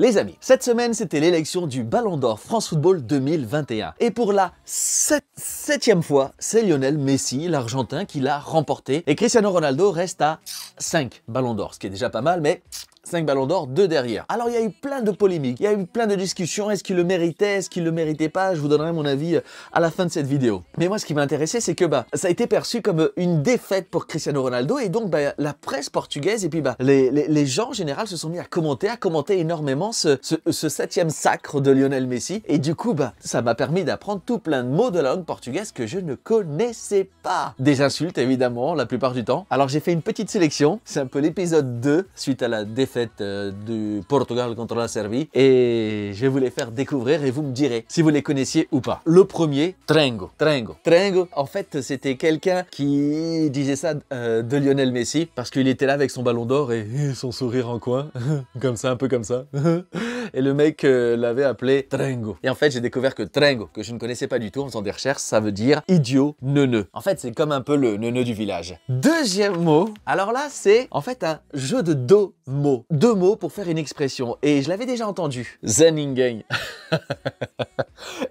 Les amis, cette semaine, c'était l'élection du Ballon d'Or France Football 2021. Et pour la septième fois, c'est Lionel Messi, l'Argentin, qui l'a remporté. Et Cristiano Ronaldo reste à 5 Ballons d'Or, ce qui est déjà pas mal, mais 5 ballons d'or, 2 derrière. Alors il y a eu plein de polémiques, il y a eu plein de discussions, est-ce qu'il le méritait, est-ce qu'il le méritait pas, je vous donnerai mon avis euh, à la fin de cette vidéo. Mais moi ce qui m'a intéressé c'est que bah ça a été perçu comme euh, une défaite pour Cristiano Ronaldo et donc bah, la presse portugaise et puis bah les, gens en général se sont mis à commenter, à commenter énormément ce, ce, ce septième sacre de Lionel Messi et du coup bah ça m'a permis d'apprendre tout plein de mots de langue portugaise que je ne connaissais pas. Des insultes évidemment la plupart du temps. Alors j'ai fait une petite sélection, c'est un peu l'épisode 2 suite à la défaite euh, du Portugal contre la Serbie. Et je vais vous les faire découvrir et vous me direz si vous les connaissiez ou pas. Le premier, Trengo. Trengo. Trengo, en fait, c'était quelqu'un qui disait ça euh, de Lionel Messi parce qu'il était là avec son ballon d'or et son sourire en coin, comme ça, un peu comme ça. et le mec euh, l'avait appelé Trengo. Et en fait, j'ai découvert que Trengo, que je ne connaissais pas du tout en faisant des recherches, ça veut dire idiot, neuneu. En fait, c'est comme un peu le neuneu du village. Deuxième mot, alors là, c'est en fait un jeu de dos mots deux mots pour faire une expression. Et je l'avais déjà entendu. Zen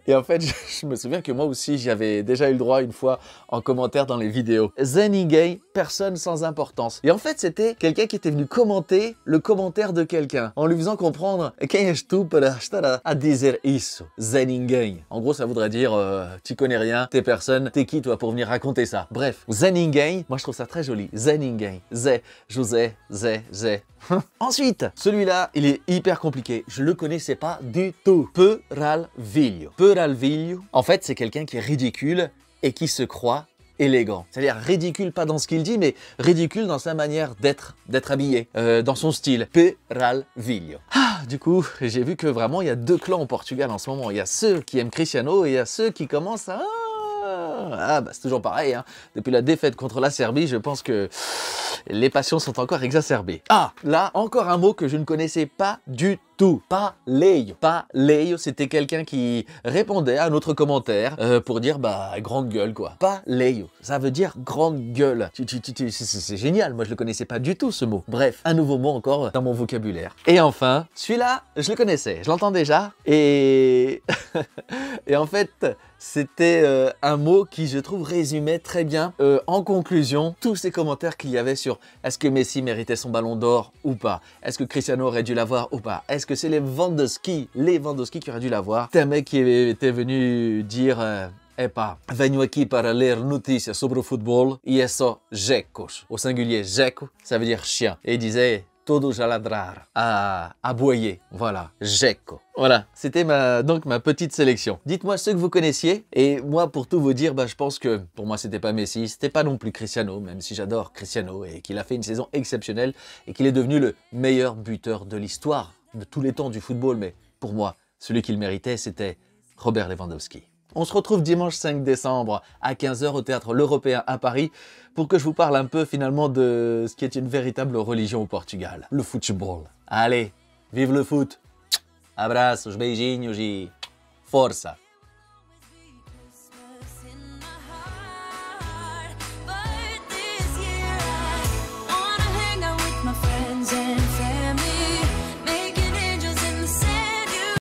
Et en fait, je, me souviens que moi aussi, j'avais déjà eu le droit une fois en commentaire dans les vidéos. gay personne sans importance. Et en fait, c'était quelqu'un qui était venu commenter le commentaire de quelqu'un en lui faisant comprendre à isso, En gros, ça voudrait dire euh, tu connais rien, t'es personne, t'es qui toi pour venir raconter ça. Bref, ZENINGEN, moi je trouve ça très joli. ZENINGEN Zé, José, Zé, Zé. Ensuite, celui-là, il est hyper compliqué. Je le connaissais pas du tout. Peuralville. Alvillo, en fait, c'est quelqu'un qui est ridicule et qui se croit élégant. C'est-à-dire ridicule pas dans ce qu'il dit, mais ridicule dans sa manière d'être, d'être habillé, euh, dans son style. Peralvilho. Ah, du coup, j'ai vu que vraiment il y a deux clans au Portugal en ce moment. Il y a ceux qui aiment Cristiano et il y a ceux qui commencent à... Ah bah c'est toujours pareil, hein. depuis la défaite contre la Serbie, je pense que les passions sont encore exacerbées. Ah, là, encore un mot que je ne connaissais pas du tout. Pas Paleio, c'était quelqu'un qui répondait à notre commentaire euh, pour dire bah grande gueule quoi. Paleio, ça veut dire grande gueule. C'est génial, moi je le connaissais pas du tout ce mot. Bref, un nouveau mot encore dans mon vocabulaire. Et enfin, celui-là, je le connaissais, je l'entends déjà. Et... et en fait, c'était euh, un mot qui, je trouve, résumait très bien, euh, en conclusion, tous ces commentaires qu'il y avait sur est-ce que Messi méritait son ballon d'or ou pas Est-ce que Cristiano aurait dû l'avoir ou pas Est-ce que c'est les Vandoski, les Vandoski qui auraient dû l'avoir. C'est un mec qui était venu dire... Euh, eh Epa, venho para ler notice sobre o futebol e é Au singulier, jeco, ça veut dire chien. Et il disait, todo jaladrar, à aboyer. Voilà, jeco. Voilà, c'était ma, donc ma petite sélection. Dites-moi ce que vous connaissiez, et moi pour tout vous dire, bah, je pense que pour moi c'était pas Messi, c'était pas non plus Cristiano, même si j'adore Cristiano, et qu'il a fait une saison exceptionnelle, et qu'il est devenu le meilleur buteur de l'histoire de tous les temps du football, mais pour moi, celui qu'il méritait, c'était Robert Lewandowski. On se retrouve dimanche 5 décembre à 15h au théâtre L'Européen à Paris pour que je vous parle un peu finalement de ce qui est une véritable religion au Portugal, le football. Allez, vive le foot Abraços, beijinhos et força